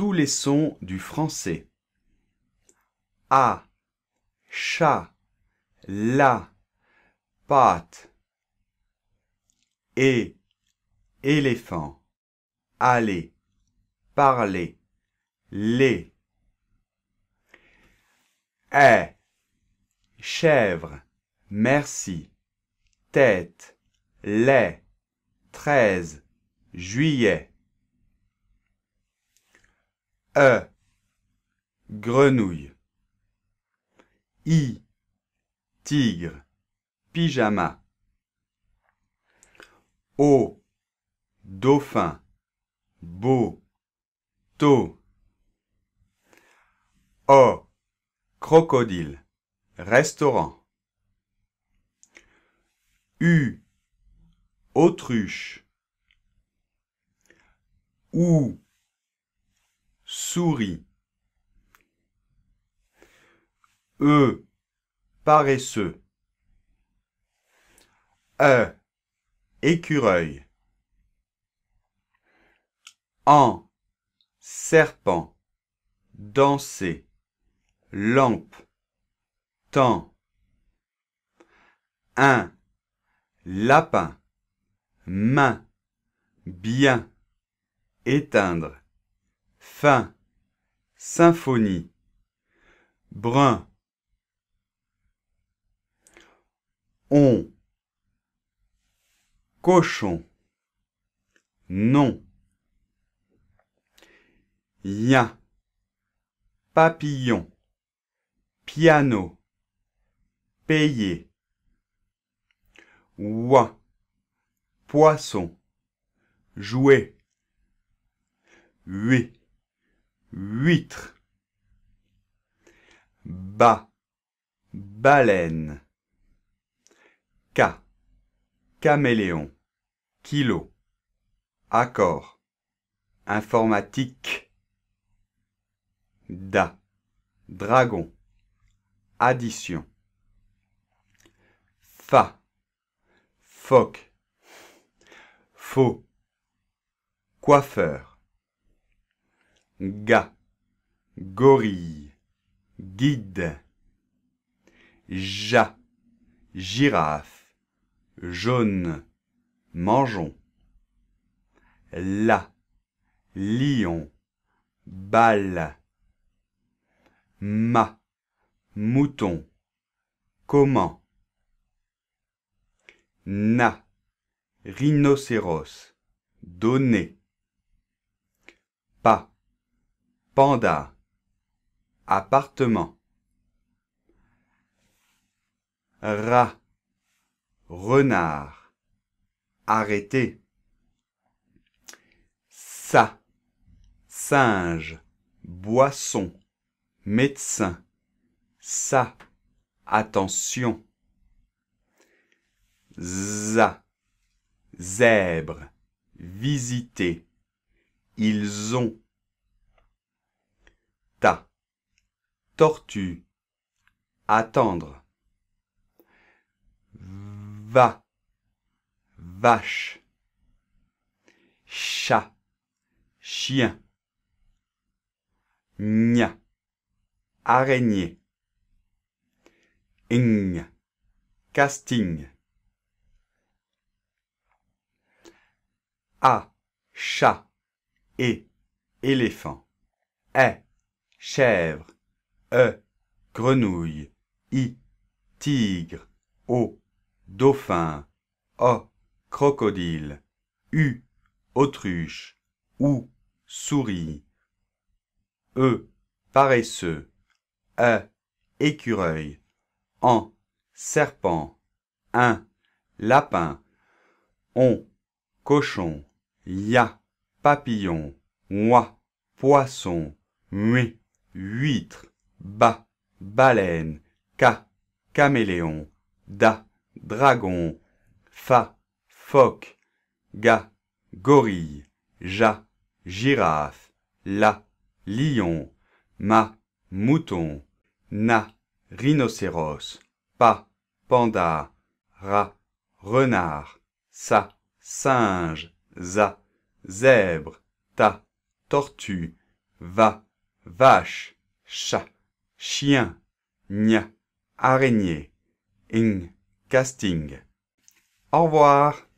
tous les sons du français. A, chat, la, pâte. Et, éléphant, aller, parler, les. Est, chèvre, merci, tête, lait, treize, juillet. E. Grenouille. I. Tigre. Pyjama. O. Dauphin. Beau. Tau. O. Crocodile. Restaurant. U. Autruche. Ou souris. E, paresseux. E, écureuil. En, serpent. Danser. Lampe. Temps. Un. Lapin. Main. Bien. Éteindre fin, symphonie, brun, on, cochon, non, Ya. papillon, piano, payer, oie, poisson, jouer, Oui huître bas baleine ca caméléon kilo accord informatique da dragon addition fa phoque faux coiffeur ga, gorille, guide, ja, girafe, jaune, mangeons la, lion, balle, ma, mouton, comment, na, rhinocéros, donné pas, Panda. Appartement. Rat. Renard. Arrêté. Ça. Singe. Boisson. Médecin. Ça. Attention. Za. Zèbre. Visiter. Ils ont. tortue attendre va vache chat chien gna araignée ing casting a chat et éléphant e, chèvre e grenouille i tigre o dauphin o crocodile u autruche ou souris e paresseux E, écureuil en serpent in lapin on cochon ya papillon MOI, poisson mui huître ba, baleine, Ka, caméléon, da, dragon, fa, phoque, ga, gorille, ja, girafe, la, lion, ma, mouton, na, rhinocéros, pa, panda, ra, renard, sa, singe, za, zèbre, ta, tortue, va, vache, chat chien, nia, araignée, ing, casting. Au revoir.